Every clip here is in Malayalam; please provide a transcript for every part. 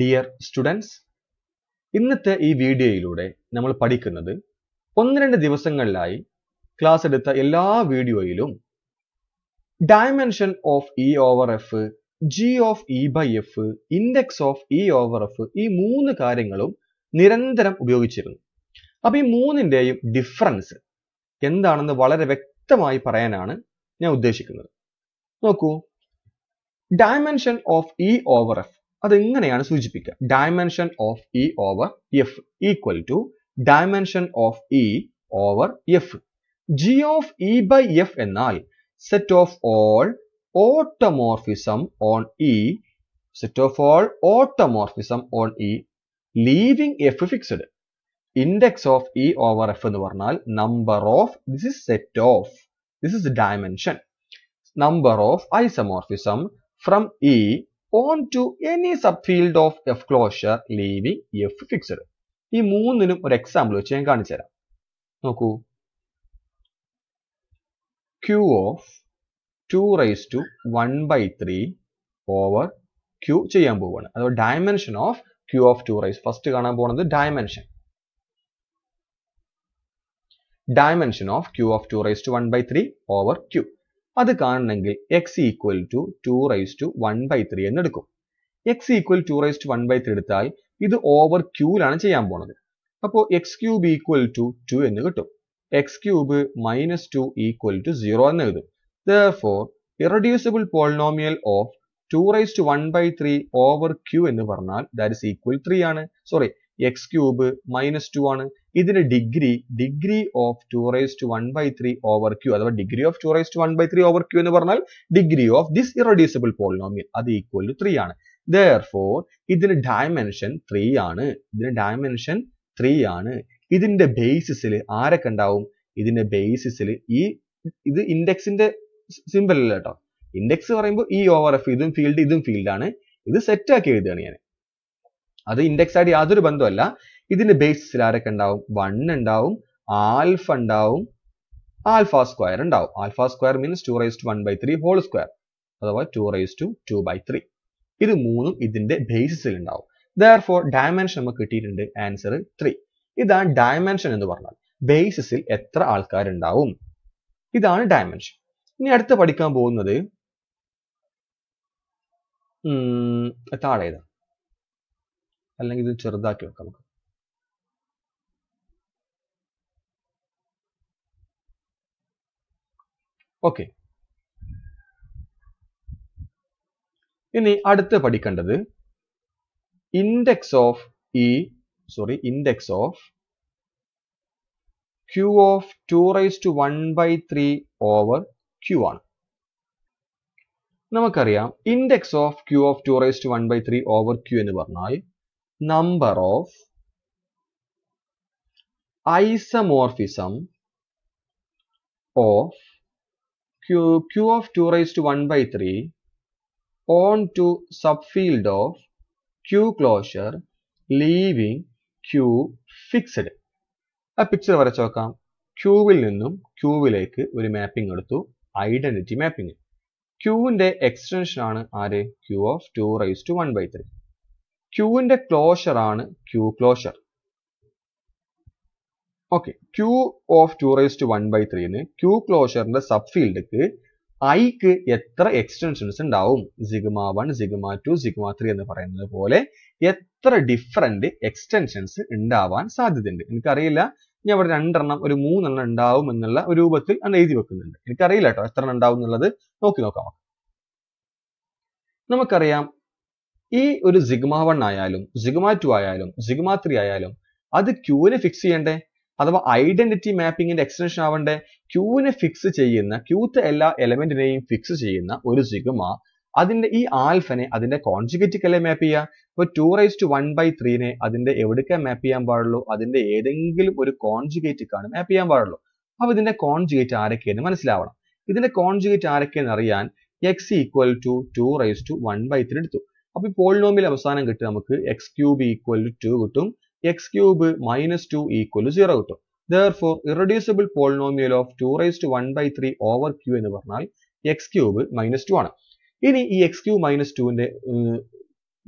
ഡിയർ സ്റ്റുഡൻസ് ഇന്നത്തെ ഈ വീഡിയോയിലൂടെ നമ്മൾ പഠിക്കുന്നത് ഒന്ന് രണ്ട് ദിവസങ്ങളിലായി ക്ലാസ് എടുത്ത എല്ലാ വീഡിയോയിലും dimension of E over F G of E by F index of E over F ഈ മൂന്ന് കാര്യങ്ങളും നിരന്തരം ഉപയോഗിച്ചിരുന്നു അപ്പൊ ഈ മൂന്നിന്റെയും ഡിഫറൻസ് എന്താണെന്ന് വളരെ വ്യക്തമായി പറയാനാണ് ഞാൻ ഉദ്ദേശിക്കുന്നത് നോക്കൂ dimension of E over F അതെങ്ങനെയാണ് സൂചിപ്പിക്കുക dimension of E over F equal to dimension of E over F G of E by F എന്നാൽ set of all automorphism on E set of all automorphism on E leaving F fixed index of E over F എന്ന് പറഞ്ഞാൽ number of this is set of this is dimension number of isomorphism from E onto any subfield of F closure leaving F ഈ മൂന്നിനും ഒരു എക്സാമ്പിൾ വെച്ച് ഞാൻ കാണിച്ചു തരാം നോക്കൂ Q of two raise to one by three over Q ചെയ്യാൻ പോവുകയാണ് അഥവാ dimension of Q of two raise first കാണാൻ പോകുന്നത് dimension dimension of Q of two raise to one by three over Q അത് കാണണമെങ്കിൽ x equal to two raise to one by three എന്ന് എടുക്കും x equal to raise to one by three എടുത്താൽ ഇത് ഓവർ ക്യൂലാണ് ചെയ്യാൻ പോണത് അപ്പോൾ x cube equal to two എന്ന് കിട്ടും x cube minus two equal to zero എന്ന് എഴുതും for irreducible polynomial of two raise to one by three over Q എന്ന് പറഞ്ഞാൽ ദാറ്റ് is ഈക്വൽ ത്രീ ആണ് sorry x cube minus two ആണ് ഇതിന്റെ degree degree of two raise to one by three over Q അഥവാ degree of two raise to one by three over Q എന്ന് പറഞ്ഞാൽ degree of this irreducible polynomial അത് ഈക്വൽ ടു ത്രീ ആണ് ദയർഫോർ ഇതിന് ഡയമെൻഷൻ ത്രീ ആണ് ഇതിന് ഡയമെൻഷൻ ത്രീ ആണ് ഇതിന്റെ ബേസിസിൽ ആരൊക്കെ ഉണ്ടാവും ഇതിന്റെ ബേസിസിൽ ഈ ഇത് ഇൻഡെക്സിന്റെ സിമ്പിൾ അല്ല കേട്ടോ ഇൻഡെക്സ് പറയുമ്പോൾ ഈ ഓവർ എഫ് ഇതും ഫീൽഡ് ഇതും ഫീൽഡ് ആണ് ഇത് സെറ്റ് ആക്കി എഴുതുകയാണ് ഞാൻ അത് ഇൻഡെക്സ് ആയിട്ട് യാതൊരു ബന്ധമല്ല ഇതിന്റെ ബേസിസിൽ ആരൊക്കെ ഉണ്ടാവും വൺ ഉണ്ടാവും ആൽഫ ഉണ്ടാവും ആൽഫ സ്ക്വയർ ഉണ്ടാവും alpha square means two raise to one by three whole square അഥവാ two raise to two by three ഇത് മൂന്നും ഇതിന്റെ ബേസിസിൽ ഉണ്ടാവും ദർ ഫോർ ഡയമെൻഷൻ നമുക്ക് കിട്ടിയിട്ടുണ്ട് ആൻസർ ത്രീ ഇതാണ് ഡയമെൻഷൻ എന്ന് പറഞ്ഞാൽ ബേസിസിൽ എത്ര ആൾക്കാരുണ്ടാവും ഇതാണ് ഡയമെൻഷൻ ഇനി അടുത്ത് പഠിക്കാൻ പോകുന്നത് താഴെ ഇതാണ് അല്ലെങ്കിൽ ഇത് ചെറുതാക്കി വെക്കാം നമുക്ക് ഓക്കെ ഇനി അടുത്ത് പഠിക്കേണ്ടത് index of E sorry index of q of two raise to one by three over q ആണ് നമുക്കറിയാം index of q of two raise to one by three over q എന്ന് പറഞ്ഞാൽ number of isomorphism of Q of two raise to one by three onto subfield of Q closure leaving Q fixed. ആ പിക്ചർ വരച്ചു നോക്കാം ക്യൂവിൽ നിന്നും ക്യൂവിലേക്ക് ഒരു മാപ്പിംഗ് എടുത്തു ഐഡന്റിറ്റി മാപ്പിംഗ് ക്യൂവിന്റെ എക്സ്റ്റൻഷൻ ആണ് ആര് Q of two raise to one by three ക്യൂവിന്റെ ക്ലോഷർ ആണ് Q closure okay Q of two raise to one by ത്രീന്ന് ക്യൂ ക്ലോഷറിന്റെ സബ് ഫീൽഡിക്ക് ഐക്ക് എത്ര എക്സ്റ്റൻഷൻസ് ഉണ്ടാവും sigma one sigma two sigma three എന്ന് പറയുന്നത് പോലെ എത്ര ഡിഫറെന്റ് എക്സ്റ്റൻഷൻസ് ഉണ്ടാവാൻ സാധ്യതയുണ്ട് എനിക്കറിയില്ല ഞാൻ ഇവിടെ രണ്ടെണ്ണം ഒരു മൂന്നെണ്ണം ഉണ്ടാവും എന്നുള്ള രൂപത്തിൽ അന്ന് എഴുതി വെക്കുന്നുണ്ട് എനിക്കറിയില്ല കേട്ടോ എത്ര എണ്ണം ഉണ്ടാവും എന്നുള്ളത് നോക്കി നോക്കാം നമുക്കറിയാം ഈ ഒരു സിഗ്മ വൺ ആയാലും സിഗ്മ ടു ആയാലും സിഗ്മ ത്രീ ആയാലും അത് ക്യൂവിനെ ഫിക്സ് ചെയ്യണ്ടേ അഥവാ ഐഡന്റിറ്റി മാപ്പിംഗിന്റെ എക്സ്റ്റൻഷൻ ആവണ്ടേ ക്യൂവിനെ ഫിക്സ് ചെയ്യുന്ന ക്യൂത്തെ എല്ലാ എലമെന്റിനെയും ഫിക്സ് ചെയ്യുന്ന ഒരു സിഗ്മ അതിന്റെ ഈ ആൽഫനെ അതിന്റെ കോൺജിഗറ്റിക്കല്ലേ മാപ്പ് ചെയ്യുക ഇപ്പൊ two raise to one by ത്രീനെ അതിന്റെ എവിടേക്കാ മാപ്പ് ചെയ്യാൻ പാടുള്ളൂ അതിന്റെ ഏതെങ്കിലും ഒരു കോൺജിഗേറ്റിക്കാണ് മാപ്പ് ചെയ്യാൻ പാടുള്ളൂ അപ്പൊ ഇതിന്റെ കോൺജിഗേറ്റ് ആരൊക്കെയെന്ന് മനസ്സിലാവണം ഇതിന്റെ കോൺജിഗേറ്റ് ആരൊക്കെയെന്ന് അറിയാൻ x equal to two raise to one by three എടുത്തു അപ്പൊ ഈ പോളിനോമിയൽ അവസാനം കിട്ടുക നമുക്ക് x cube equal to two കിട്ടും x cube minus two equal to zero കിട്ടും therefore irreducible polynomial of two raise to one by three over Q എന്ന് പറഞ്ഞാൽ എക്സ് ക്യൂബ് മൈനസ് ടു ആണ് ഇനി ഈ എക്സ് ക്യൂബ് മൈനസ് ടുവിന്റെ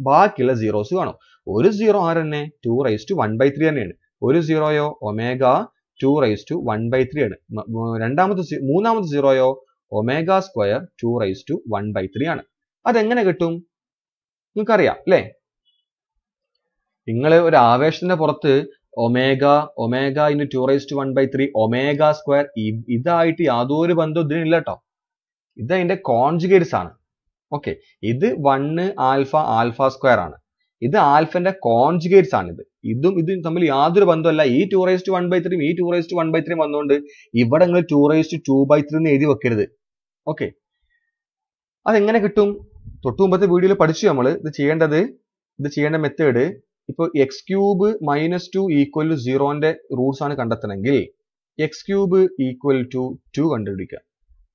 ബാക്കിയുള്ള സീറോസ് കാണും ഒരു സീറോ ആർ തന്നെ two raise to one by three തന്നെയാണ് ഒരു സീറോയോ omega two raise to one by three ആണ് രണ്ടാമത്തെ മൂന്നാമത്തെ സീറോയോ omega square two raise to one by three ആണ് അതെങ്ങനെ കിട്ടും നിങ്ങൾക്കറിയാം അല്ലേ നിങ്ങൾ ഒരു ആവേശത്തിന്റെ പുറത്ത് omega omega in two raise to one by three omega square ഇതായിട്ട് യാതൊരു ബന്ധവും ഇതിനില്ല കേട്ടോ ഇത് അതിന്റെ കോൺജുഗേറ്റ്സ് ആണ് ഓക്കെ ഇത് വണ് ആൽഫ ആൽഫ സ്ക്വയർ ആണ് ഇത് ആൽഫന്റെ കോൺജുഗേറ്റ്സ് ആണ് ഇത് ഇതും ഇതും തമ്മിൽ യാതൊരു ബന്ധമല്ല ഈ two raise to one by ത്രീയും ഈ two raise to one by ത്രീയും വന്നുകൊണ്ട് ഇവിടെ നിങ്ങൾ two raise to two by three എന്ന് എഴുതി വെക്കരുത് ഓക്കെ അതെങ്ങനെ കിട്ടും തൊട്ടു മുമ്പത്തെ വീഡിയോയിൽ പഠിച്ചു നമ്മൾ ഇത് ചെയ്യേണ്ടത് ഇത് ചെയ്യേണ്ട മെത്തേഡ് ഇപ്പോൾ x cube minus two equal to സീറോന്റെ റൂട്ട്സ് ആണ് കണ്ടെത്തണമെങ്കിൽ x cube equal to two കണ്ടുപിടിക്കാം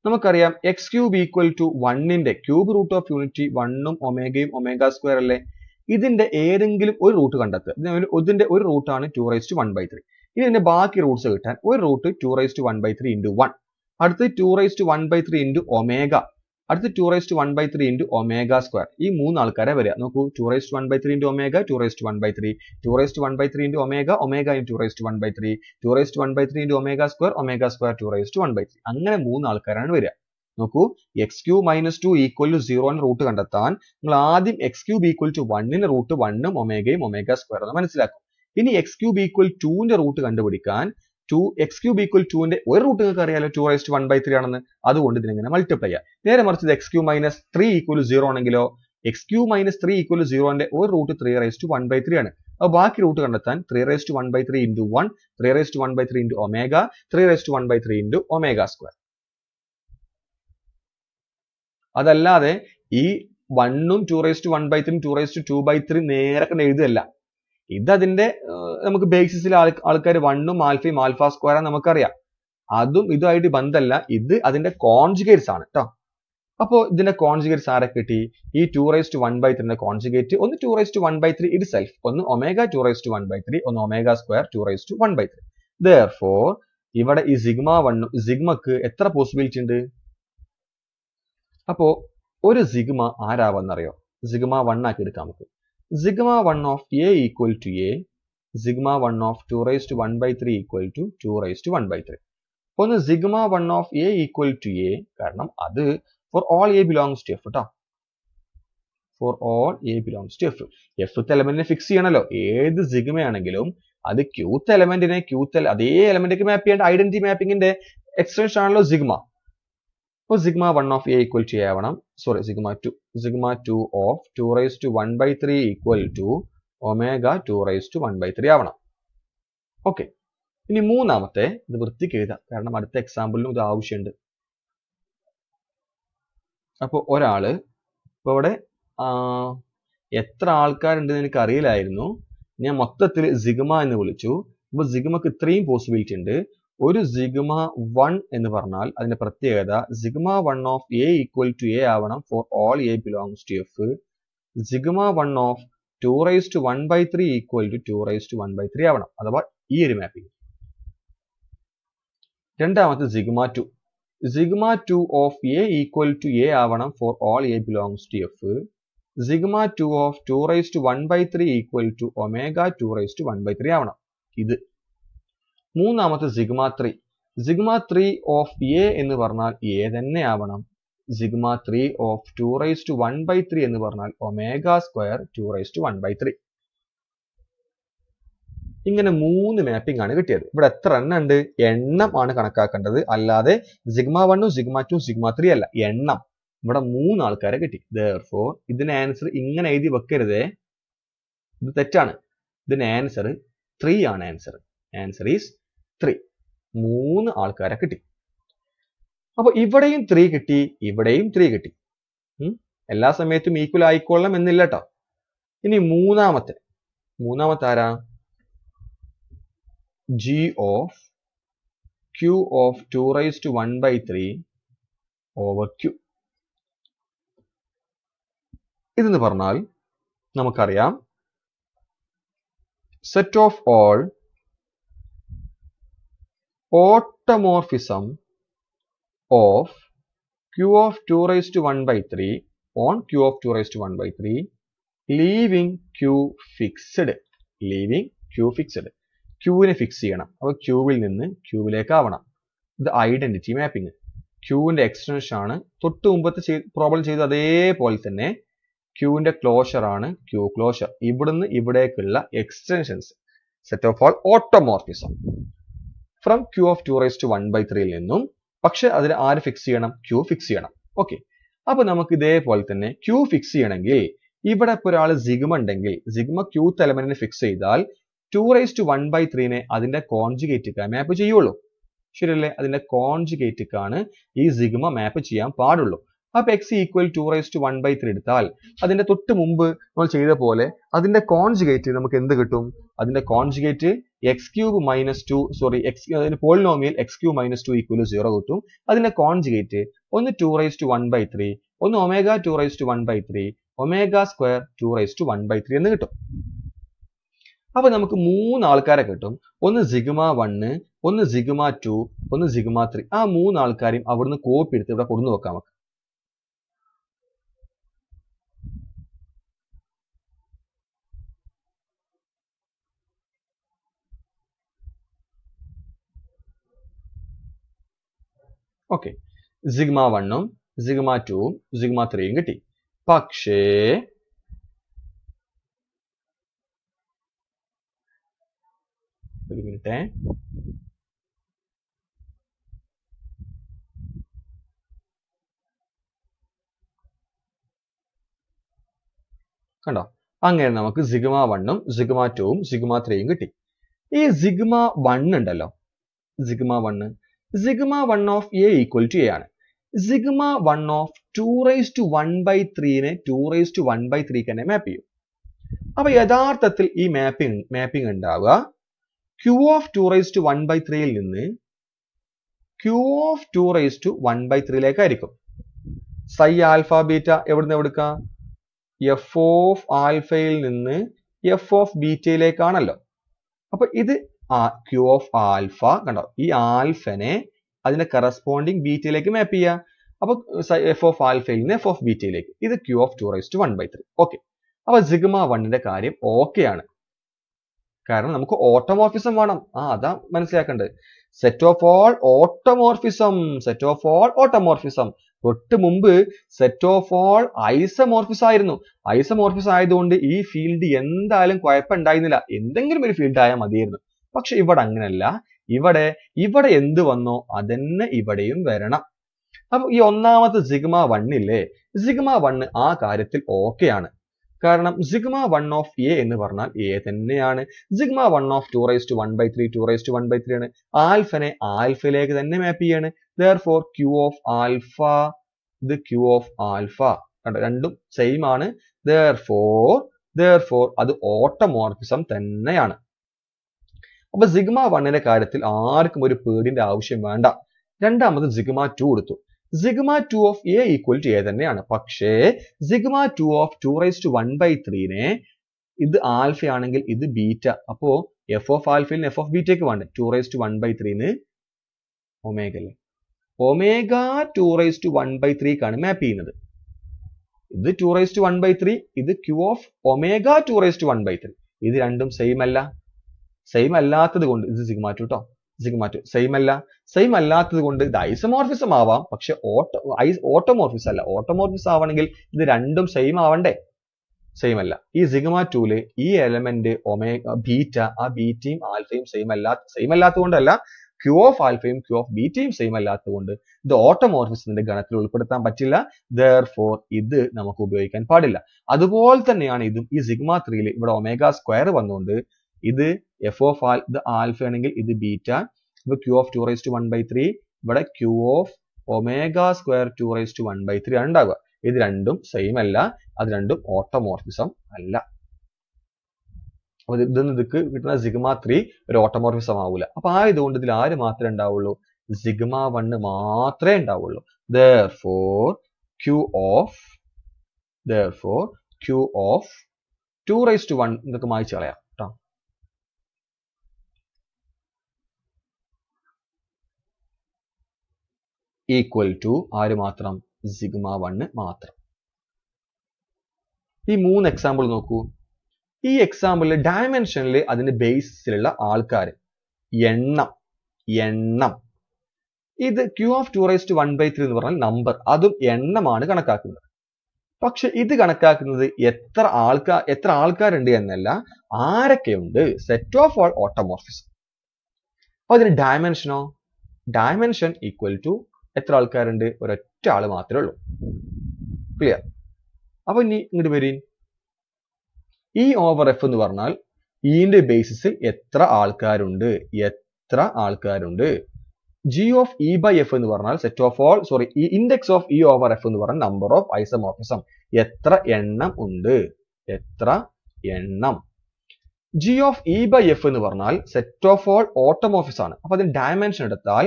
നമുക്കറിയാം എക്സ് ക്യൂബ് ഈക്വൽ ടു വണ്ണിന്റെ ക്യൂബ് റൂട്ട് ഓഫ് യൂണിറ്റി വണ്ണും ഒമേഗയും ഒമേഗ സ്ക്വയർ അല്ലേ ഇതിന്റെ ഏതെങ്കിലും ഒരു റൂട്ട് കണ്ടെത്തുക ഇതിന്റെ ഒരു റൂട്ട് ആണ് two raise to one by three ഇനി ഇതിന്റെ ബാക്കി റൂട്ട്സ് കിട്ടാൻ ഒരു root two raise to one by three into one അടുത്ത് two raise to one by three into omega അടുത്ത് two raised one by three into omega square ഈ മൂന്ന് ആൾക്കാരെ വരിക നോക്കൂ two raised one by three into omega two raised one by three two raised one by three into omega omega in to raised one by three two raised one by three into omega square omega square two raised one by three അങ്ങനെ മൂന്ന് ആൾക്കാരാണ് വരിക നോക്കൂ x cube minus two equal to എന്ന റൂട്ട് കണ്ടെത്താൻ നിങ്ങൾ ആദ്യം എക്സ് ക്യൂബ് ഈക്വൽ ടു വണ്ണിന് റൂട്ട് വണ്ണും ഒമേഗയും ഒമേഗ സ്ക്വയർ എന്ന് മനസ്സിലാക്കും ഇനി എക്സ് ക്യൂബ് ഈക്വൽ ടുവിന്റെ റൂട്ട് കണ്ടുപിടിക്കാൻ ടു എക്സ് ക്യൂബ് ഈക്വൽ ന്റെ ഒരു റൂട്ട് നിങ്ങൾക്ക് അറിയാലോ two raised one by three ആണെന്ന് അതുകൊണ്ട് ഇതിനെങ്ങനെ മൾട്ടിപ്ലൈ ചെയ്യാം നേരെ മറിച്ച് ഇത് x cube minus three equal zero ആണെങ്കിലോ x cube minus three equal സീറോന്റെ ഒരു root three raised one by three ആണ് അപ്പോൾ ബാക്കി റൂട്ട് കണ്ടെത്താൻ three raised one by three into one three raised one by three into omega three raised one by three into omega square അതല്ലാതെ ഈ വണ്ണും two raised one by three two raised two by three നേരെ എഴുതല്ല ഇതതിന്റെ നമുക്ക് ബേസിസിൽ ആൾക്കാർ വണ്ണും ആൽഫയും ആൽഫ സ്ക്വയർ നമുക്കറിയാം അതും ഇതുമായിട്ട് ബന്ധമല്ല ഇത് അതിന്റെ കോൺജുഗേറ്റ്സ് ആണ് കേട്ടോ അപ്പോൾ ഇതിന്റെ കോൺജുഗേറ്റ്സ് ആരെ കിട്ടി ഈ ടു റൈസ് വൺ ബൈ ത്രീന്റെ കോൺജുഗേറ്റ് ഒന്ന് two raise one by three itself ഒന്ന് omega two raise one by three ഒന്ന് omega square two raise to one by three therefore ഇവിടെ ഈ സിഗ്മ വണ്ണും സിഗ്മക്ക് എത്ര പോസിബിലിറ്റി ഉണ്ട് അപ്പോൾ ഒരു സിഗ്മ ആരാവെന്നറിയോ സിഗ്മ വൺ ആക്കി എടുക്കാം നമുക്ക് sigma 1 of a equal to a, sigma 1 of 2 raised to 1 by 3 equal to 2 raised to 1 by 3. അപ്പോൾ ഒന്ന് sigma one of a equal to a കാരണം അത് for all a belongs to F കേട്ടോ for all a belongs to F എഫത്തെ എലമെന്റിനെ ഫിക്സ് ചെയ്യണമല്ലോ ഏത് സിഗ്മയാണെങ്കിലും അത് ക്യൂത്ത് എലമെന്റിനെ ക്യൂത്ത് അതേ എലമെന്റിലേക്ക് മാപ്പ് ചെയ്യേണ്ട ഐഡന്റിറ്റി മാപ്പിംഗിന്റെ എക്സ്റ്റൻഷൻ ആണല്ലോ സിഗ്മ അപ്പോൾ sigma one of a equal to ആവണം sorry sigma two sigma two of two raise to one by three equal to omega two raise to one by three ആവണം ഓക്കെ ഇനി മൂന്നാമത്തെ ഇത് വൃത്തിക്ക് എഴുതാം കാരണം അടുത്ത എക്സാമ്പിളിനും ഇത് ആവശ്യമുണ്ട് അപ്പോൾ ഒരാള് ഇപ്പോൾ ഇവിടെ എത്ര ആൾക്കാരുണ്ടെന്ന് എനിക്ക് അറിയില്ലായിരുന്നു ഞാൻ മൊത്തത്തിൽ സിഗ്മ എന്ന് വിളിച്ചു അപ്പോൾ സിഗ്മക്ക് ഇത്രയും പോസിബിലിറ്റി ഉണ്ട് ഒരു സിഗ്മ വൺ എന്ന് പറഞ്ഞാൽ അതിന്റെ പ്രത്യേകത sigma one of a equal to a ആവണം for all a belongs to F sigma one of two raise to one by three equal to two raise to one by three ആവണം അഥവാ ഈ ഒരു മാപ്പിംഗ് രണ്ടാമത്തെ sigma two sigma two of a equal to a ആവണം for all a belongs to F sigma two of two raise to one by three equal to omega two raise to one by three ആവണം ഇത് മൂന്നാമത്തെ sigma three sigma three of a എന്ന് പറഞ്ഞാൽ എ തന്നെ ആവണം sigma three of two raise to one by three എന്ന് പറഞ്ഞാൽ omega square two raise to one by three ഇങ്ങനെ മൂന്ന് മാപ്പിംഗ് ആണ് കിട്ടിയത് ഇവിടെ എത്ര എണ്ണം ഉണ്ട് എണ്ണം ആണ് കണക്കാക്കേണ്ടത് അല്ലാതെ സിഗ്മ വണ്ണും സിഗ്മ ടു സിഗ്മ ത്രീ അല്ല എണ്ണം ഇവിടെ മൂന്ന് ആൾക്കാരെ കിട്ടി ദർഫോ ഇതിന് ആൻസർ ഇങ്ങനെ എഴുതി വെക്കരുതേ ഇത് തെറ്റാണ് ഇതിന് ആൻസർ ത്രീ ആണ് ആൻസർ ആൻസർ ഈസ് ത്രീ മൂന്ന് ആൾക്കാരെ കിട്ടി അപ്പോൾ ഇവിടെയും ത്രീ കിട്ടി ഇവിടെയും ത്രീ കിട്ടി എല്ലാ സമയത്തും ഈക്വൽ ആയിക്കൊള്ളണം എന്നില്ല കേട്ടോ ഇനി മൂന്നാമത്തെ മൂന്നാമത്തെ ആരാ G of Q of two raise to one by three over Q ഇതെന്ന് പറഞ്ഞാൽ നമുക്കറിയാം set of all automorphism of Q of two raise to one by three on Q of two raise to one by three leaving Q fixed leaving Q fixed ക്യൂവിനെ ഫിക്സ് ചെയ്യണം അപ്പൊ ക്യൂവിൽ നിന്ന് ക്യൂവിലേക്ക് ആവണം ഇത് ഐഡന്റിറ്റി മാപ്പിംഗ് ക്യൂവിന്റെ എക്സ്റ്റൻഷൻ ആണ് തൊട്ട് മുമ്പത്തെ പ്രോബ്ലം ചെയ്ത് അതേപോലെ തന്നെ ക്യൂവിന്റെ ക്ലോഷർ ആണ് ക്യൂ ക്ലോഷർ ഇവിടുന്ന് ഇവിടേക്കുള്ള extensions set of all automorphism from Q of two raise to one by ത്രീയിൽ നിന്നും പക്ഷെ അതിൽ ആര് ഫിക്സ് ചെയ്യണം ക്യൂ ഫിക്സ് ചെയ്യണം ഓക്കെ അപ്പൊ നമുക്ക് ഇതേപോലെ തന്നെ ക്യൂ ഫിക്സ് ചെയ്യണമെങ്കിൽ ഇവിടെ ഇപ്പോൾ ഒരാൾ സിഗ്മ ഉണ്ടെങ്കിൽ സിഗ്മ ക്യൂ എലമെന്റിനെ ഫിക്സ് ചെയ്താൽ two raise to one by ത്രീനെ അതിന്റെ കോൺജുഗേറ്റ് മാപ്പ് ചെയ്യുള്ളൂ ശരിയല്ലേ അതിന്റെ കോൺജുഗേറ്റിക്കാണ് ഈ സിഗ്മ മാപ്പ് ചെയ്യാൻ പാടുള്ളൂ അപ്പൊ x equal to raise to one by three എടുത്താൽ അതിന്റെ തൊട്ട് മുമ്പ് നമ്മൾ ചെയ്ത പോലെ അതിന്റെ കോൺജുഗേറ്റ് നമുക്ക് എന്ത് കിട്ടും അതിന്റെ conjugate x cube minus two sorry x അതിന് polynomial x cube minus two equal zero കിട്ടും അതിന്റെ കോൺജുഗേറ്റ് ഒന്ന് two raise to one by three ഒന്ന് omega two raise to one by three omega square two raise to one by three എന്ന് കിട്ടും അപ്പൊ നമുക്ക് മൂന്ന് ആൾക്കാരെ കിട്ടും ഒന്ന് സിഗ്മ വണ്ണ് ഒന്ന് സിഗ്മ ടു ഒന്ന് സിഗ്മ ത്രീ ആ മൂന്ന് ആൾക്കാരെയും അവിടുന്ന് കോപ്പി എടുത്ത് ഇവിടെ വെക്കാം നമുക്ക് ഓക്കെ സിഗ്മ വണ്ണും സിഗ്മ ടുവും സിഗ്മ ത്രീയും കിട്ടി പക്ഷേ ഒരു മിനിറ്റ് കണ്ടോ അങ്ങനെ നമുക്ക് സിഗ്മ വണ്ണും സിഗ്മ ടുവും സിഗ്മ ത്രീയും കിട്ടി ഈ സിഗ്മ വൺ ഉണ്ടല്ലോ sigma one sigma one of a equal to a ആണ് sigma one of two raise to one by ത്രീനെ two raise to one by ത്രീക്ക് തന്നെ മാപ്പ് ചെയ്യും അപ്പൊ യഥാർത്ഥത്തിൽ ഈ മാപ്പിംഗ് മാപ്പിംഗ് ഉണ്ടാവുക Q of two raise to one by ത്രീയിൽ നിന്ന് Q of two raise to one by ആയിരിക്കും സൈ ആൽഫ ബീറ്റ എവിടുന്ന് എവിടുക്കാം എഫ് ഓഫ് ആൽഫയിൽ നിന്ന് എഫ് ഓഫ് ബീറ്റയിലേക്കാണല്ലോ അപ്പൊ ഇത് ക്യൂ ഓഫ് ആൽഫ കണ്ടോ ഈ ആൽഫനെ അതിന്റെ കറസ്പോണ്ടിങ് ബീറ്റയിലേക്ക് മാപ്പ് ചെയ്യുക അപ്പൊ എഫ് ഓഫ് ആൽഫയിൽ നിന്ന് എഫ് ഓഫ് ബീറ്റയിലേക്ക് ഇത് Q of two raise to one by three okay അപ്പൊ സിഗ്മ വണ്ണിന്റെ കാര്യം ഓക്കെ ആണ് കാരണം നമുക്ക് ഓട്ടോമോർഫിസം വേണം ആ അതാ മനസ്സിലാക്കേണ്ടത് set of all automorphism set of all automorphism തൊട്ട് മുമ്പ് സെറ്റ് ഓഫ് ഓൾ ഐസമോർഫിസ് ആയിരുന്നു ഐസമോർഫിസ് ആയതുകൊണ്ട് ഈ ഫീൽഡ് എന്തായാലും കുഴപ്പമുണ്ടായിരുന്നില്ല എന്തെങ്കിലും ഒരു ഫീൽഡ് ആയാൽ മതിയായിരുന്നു പക്ഷെ ഇവിടെ അങ്ങനല്ല ഇവിടെ ഇവിടെ എന്ത് വന്നോ അതന്നെ ഇവിടെയും വരണം അപ്പൊ ഈ ഒന്നാമത്തെ സിഗ്മ വണ്ണില്ലേ സിഗ്മ വണ്ണ് ആ കാര്യത്തിൽ ആണ് കാരണം സിഗ്മ വൺ ഓഫ് എ എന്ന് പറഞ്ഞാൽ എ തന്നെയാണ് sigma one of two raise to one by three two raise to one by three ആണ് ആൽഫനെ ആൽഫയിലേക്ക് തന്നെ മാപ്പ് ചെയ്യാണ് therefore of alpha the Q of alpha കണ്ടോ രണ്ടും സെയിം ആണ് ദർ ഫോർ ദർ ഫോർ അത് ഓട്ടോമോർഫിസം തന്നെയാണ് അപ്പൊ സിഗ്മ വണ്ണിന്റെ കാര്യത്തിൽ ആർക്കും ഒരു പേടിന്റെ ആവശ്യം വേണ്ട രണ്ടാമത് സിഗ്മ ടു കൊടുത്തു sigma two of a equal to a തന്നെയാണ് പക്ഷേ sigma two of two raise to one by ത്രീനെ ഇത് ആണെങ്കിൽ ഇത് ബീറ്റ അപ്പോ എഫ് ഓഫ് ആൽഫയിൽ എഫ് ഓഫ് ബീറ്റയ്ക്ക് വേണ്ട two raise to one by ത്രീന് ഒമേഗ അല്ലേ omega two raise to one by ത്രീക്കാണ് മാപ്പ് ചെയ്യുന്നത് ഇത് two raise to one by three ഇത് Q of omega two raise to one by three ഇത് രണ്ടും സെയിം അല്ല സെയിം അല്ലാത്തത് കൊണ്ട് ഇത് സിഗ്മ ടു കേട്ടോ സിഗ്മ ടു സെയിം അല്ല സെയിം അല്ലാത്തത് കൊണ്ട് ഇത് ഐസമോർഫിസം ആവാം പക്ഷെ ഓട്ടോ ഓട്ടോമോർഫിസ് അല്ല ഓട്ടോമോർഫിസ് ആവണമെങ്കിൽ ഇത് രണ്ടും സെയിം ആവണ്ടേ സെയിം അല്ല ഈ സിഗ്മ ടൂല് ഈ എലമെന്റ് ഒമേ ബീറ്റ ആ ബീറ്റയും ആൽഫയും സെയിം അല്ല സെയിം അല്ലാത്തതുകൊണ്ടല്ല ക്യൂ ഓഫ് ആൽഫയും ക്യൂ ഓഫ് ബീറ്റയും സെയിം അല്ലാത്തതുകൊണ്ട് ഇത് ഓട്ടോമോർഫിസത്തിന്റെ ഗണത്തിൽ ഉൾപ്പെടുത്താൻ പറ്റില്ല ദർ ഫോർ ഇത് നമുക്ക് ഉപയോഗിക്കാൻ പാടില്ല അതുപോലെ തന്നെയാണ് ഇതും ഈ സിഗ്മ ത്രീയിൽ ഇവിടെ ഒമേഗ സ്ക്വയർ വന്നുകൊണ്ട് ഇത് എഫ് ഓഫ് ആൽ ഇത് ആൽഫ ആണെങ്കിൽ ഇത് ബീറ്റ അപ്പോൾ Q of two raise to one by three ഇവിടെ Q of omega square two raise to one by three ആണ് ഉണ്ടാവുക ഇത് രണ്ടും സെയിം അല്ല അത് രണ്ടും ഓട്ടോമോർഫിസം അല്ല അപ്പോൾ ഇതൊന്നും ഇതിക്ക് കിട്ടുന്ന സിഗ്മ ത്രീ ഒരു ഓട്ടോമോർഫിസം ആവില്ല അപ്പോൾ ആയതുകൊണ്ട് ഇതിൽ ആര് മാത്രമേ ഉണ്ടാവുള്ളൂ സിഗ്മ വണ്ണ് മാത്രമേ ഉണ്ടാവുള്ളൂ therefore q of therefore q of 2 raise to one എന്നൊക്കെ മായിച്ചു കളയാം ഈക്വൽ ടു ആര് മാത്രം സിഗ്മ വണ് മാത്രം ഈ മൂന്ന് എക്സാമ്പിൾ നോക്കൂ ഈ എക്സാമ്പിളിൽ ഡയമെൻഷനിൽ അതിന്റെ ബേസിലുള്ള ആൾക്കാർ എണ്ണം എണ്ണം ഇത് Q of two raise to one by three എന്ന് പറഞ്ഞാൽ നമ്പർ അതും എണ്ണമാണ് കണക്കാക്കുന്നത് പക്ഷെ ഇത് കണക്കാക്കുന്നത് എത്ര ആൾക്കാർ എത്ര ആൾക്കാരുണ്ട് എന്നല്ല ആരൊക്കെയുണ്ട് സെറ്റ് ഓഫ് ഓൾ ഓട്ടോമോർഫിസം അതിന് ഡയമെൻഷനോ ഡയമെൻഷൻ ഈക്വൽ ടു എത്ര ആൾക്കാരുണ്ട് ഒരൊറ്റ ആൾ മാത്രമേ ഉള്ളൂ ക്ലിയർ അപ്പൊ ഇനി ഇങ്ങോട്ട് വരീൻ ഈ ഓവർ എഫ് എന്ന് പറഞ്ഞാൽ ഇന്റെ e ബേസിസ് എത്ര ആൾക്കാരുണ്ട് എത്ര ആൾക്കാരുണ്ട് G of E by F എന്ന് പറഞ്ഞാൽ set of all sorry index of E over F എന്ന് പറഞ്ഞാൽ നമ്പർ ഓഫ് ഐസമോഫിസം എത്ര എണ്ണം ഉണ്ട് എത്ര എണ്ണം G of E by F എന്ന് പറഞ്ഞാൽ സെറ്റ് ഓഫ് ഓൾ ഓട്ടോമോഫിസ് ആണ് അപ്പൊ അതിന് ഡയമെൻഷൻ എടുത്താൽ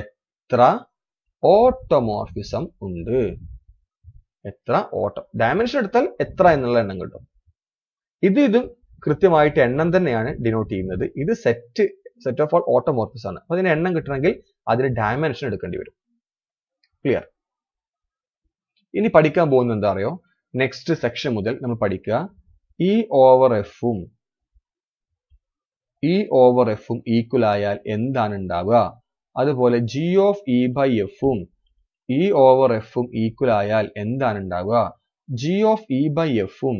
എത്ര എത്ര ഓട്ടോമോർഫിസം ഉണ്ട് എത്ര ഓട്ടോ ഡയമെൻഷൻ എടുത്താൽ എത്ര എന്നുള്ള എണ്ണം കിട്ടും ഇത് ഇതും കൃത്യമായിട്ട് എണ്ണം തന്നെയാണ് ഡിനോട്ട് ചെയ്യുന്നത് ഇത് set set of all automorphism ആണ് അപ്പൊ അതിന് എണ്ണം കിട്ടണമെങ്കിൽ അതിന് ഡയമെൻഷൻ എടുക്കേണ്ടി വരും ക്ലിയർ ഇനി പഠിക്കാൻ പോകുന്നത് എന്താ അറിയോ നെക്സ്റ്റ് സെക്ഷൻ മുതൽ നമ്മൾ പഠിക്കുക ഇ ഓവർ എഫും ഇ ഓവർ എഫും ഈക്വൽ ആയാൽ എന്താണ് ഉണ്ടാവുക അതുപോലെ ജി ഓഫ് ഇ ബൈ എഫും ഇ ഓവർ എഫും ഈക്വൽ ആയാൽ എന്താണ് ഉണ്ടാവുക ജി ഓഫ് ഇ ബൈ എഫും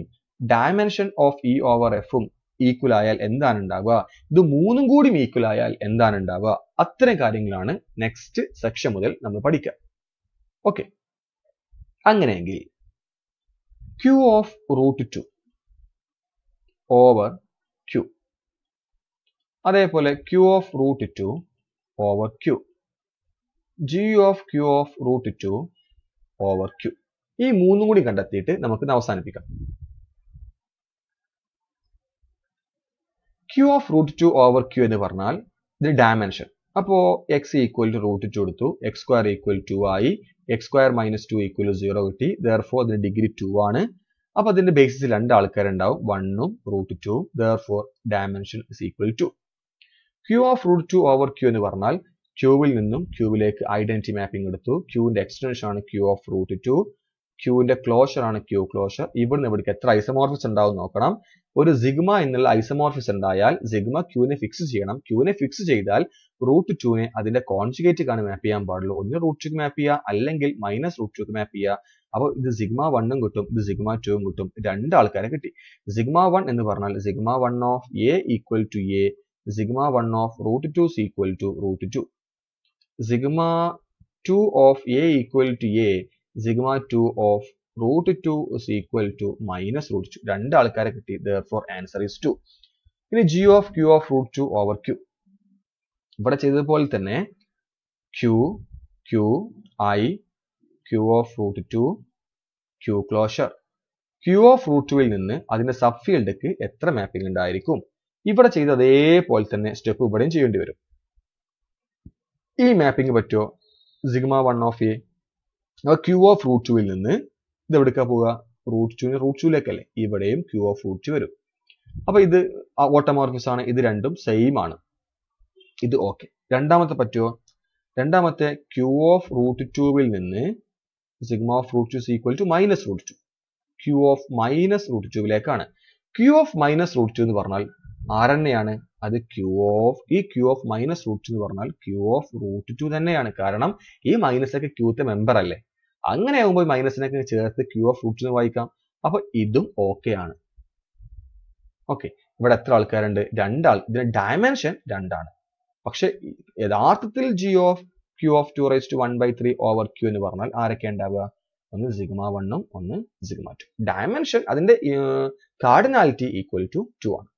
ഡയമെൻഷൻ ഓഫ് ഇ ഓവർ എഫും ഈക്വൽ ആയാൽ എന്താണ് ഉണ്ടാവുക ഇത് മൂന്നും കൂടി ഈക്വൽ ആയാൽ എന്താണ് ഉണ്ടാവുക അത്തരം കാര്യങ്ങളാണ് നെക്സ്റ്റ് സെക്ഷൻ മുതൽ നമ്മൾ പഠിക്കുക ഓക്കെ അങ്ങനെയെങ്കിൽ Q of root two over Q അതേപോലെ Q of root two over q. g of Q of root two over Q ഈ മൂന്നും കൂടി കണ്ടെത്തിയിട്ട് നമുക്ക് അവസാനിപ്പിക്കാം Q of root two over Q എന്ന് പറഞ്ഞാൽ ഇതിന് ഡയമെൻഷൻ അപ്പോ x equal to root two എടുത്തു എക്സ് സ്ക്വയർ ഈക്വൽ ടു ആയി x square minus two equal zero കിട്ടി ദർ ഫോർ അതിന് ഡിഗ്രി ടു ആണ് അപ്പൊ അതിന്റെ ബേസിസ് രണ്ട് ആൾക്കാരുണ്ടാവും വണ്ണും root two therefore dimension equal two Q of root two over Q എന്ന് പറഞ്ഞാൽ ക്യൂവിൽ നിന്നും ക്യൂവിലേക്ക് ഐഡന്റിറ്റി മാപ്പിംഗ് എടുത്തു ക്യൂവിന്റെ എക്സ്റ്റൻഷൻ ആണ് ക്യൂ ഓഫ് റൂട്ട് ടു ക്യൂവിന്റെ ക്ലോഷർ ആണ് ക്യൂ ക്ലോഷർ ഇവിടുന്ന് ഇവിടേക്ക് എത്ര ഐസമോർഫിസ് ഉണ്ടാവും നോക്കണം ഒരു സിഗ്മ എന്നുള്ള ഐസമോർഫിസ് ഉണ്ടായാൽ സിഗ്മ ക്യൂവിനെ ഫിക്സ് ചെയ്യണം ക്യൂവിനെ ഫിക്സ് ചെയ്താൽ റൂട്ട് ടുവിനെ അതിന്റെ ആണ് മാപ്പ് ചെയ്യാൻ പാടുള്ളൂ ഒന്ന് റൂട്ട് ടുക്ക് മാപ്പ് ചെയ്യുക അല്ലെങ്കിൽ മൈനസ് റൂട്ട് ടുക്ക് മാപ്പ് ചെയ്യുക അപ്പോൾ ഇത് സിഗ്മ വണ്ണും കിട്ടും ഇത് സിഗ്മ ടുവും കിട്ടും രണ്ട് ആൾക്കാരെ കിട്ടി സിഗ്മ വൺ എന്ന് പറഞ്ഞാൽ sigma one of a equal to a sigma 1 of root 2 is equal to root 2. Sigma 2 of a equal to a, sigma 2 of root two is equal to minus root two രണ്ട് ആൾക്കാരെ കിട്ടി ഫോർ ആൻസർ ഇസ് ടു ഇനി G of Q of root two over Q ഇവിടെ ചെയ്തതുപോലെ തന്നെ Q Q I Q of root two Q closure Q of root ടുവിൽ നിന്ന് അതിന്റെ സബ് ഫീൽഡക്ക് എത്ര മാപ്പിംഗ് ഉണ്ടായിരിക്കും ഇവിടെ ചെയ്ത് അതേപോലെ തന്നെ സ്റ്റെപ്പ് ഇവിടെയും ചെയ്യേണ്ടി വരും ഈ മാപ്പിംഗ് പറ്റുമോ sigma one of a Q of root ടുവിൽ നിന്ന് ഇത് എവിടേക്കാ പോവുക റൂട്ട് ടുവിന് റൂട്ട് ടുവിലേക്കല്ലേ ഇവിടെയും ക്യൂ ഓഫ് റൂട്ട് ടു വരും അപ്പൊ ഇത് ഓട്ടോമോർഫിസ് ആണ് ഇത് രണ്ടും സെയിം ആണ് ഇത് ഓക്കെ രണ്ടാമത്തെ പറ്റുമോ രണ്ടാമത്തെ ക്യൂ ഓഫ് റൂട്ട് ടുവിൽ നിന്ന് sigma of root two equal to minus root two Q of minus root ടുവിലേക്കാണ് Q of minus root two എന്ന് പറഞ്ഞാൽ ആർ എൻ അത് ക്യൂ ഓഫ് ഈ ക്യൂ ഓഫ് മൈനസ് റൂട്ട് എന്ന് പറഞ്ഞാൽ ക്യൂ ഓഫ് റൂട്ട് ടു തന്നെയാണ് കാരണം ഈ മൈനസ് ഒക്കെ ക്യൂത്തെ മെമ്പർ അല്ലേ അങ്ങനെ ആകുമ്പോൾ മൈനസിനൊക്കെ ചേർത്ത് ക്യൂ ഓഫ് റൂട്ട് എന്ന് വായിക്കാം അപ്പോൾ ഇതും ഓക്കെ ആണ് ഓക്കെ ഇവിടെ എത്ര ആൾക്കാരുണ്ട് രണ്ടാൾ ഇതിന് ഡയമെൻഷൻ രണ്ടാണ് പക്ഷെ യഥാർത്ഥത്തിൽ G of Q of two raise to one by three over Q എന്ന് പറഞ്ഞാൽ ആരൊക്കെ ഉണ്ടാവുക ഒന്ന് സിഗ്മ വണ്ണും ഒന്ന് സിഗ്മ ടു ഡയമെൻഷൻ അതിന്റെ കാർഡിനാലിറ്റി ഈക്വൽ ടു ടു ആണ്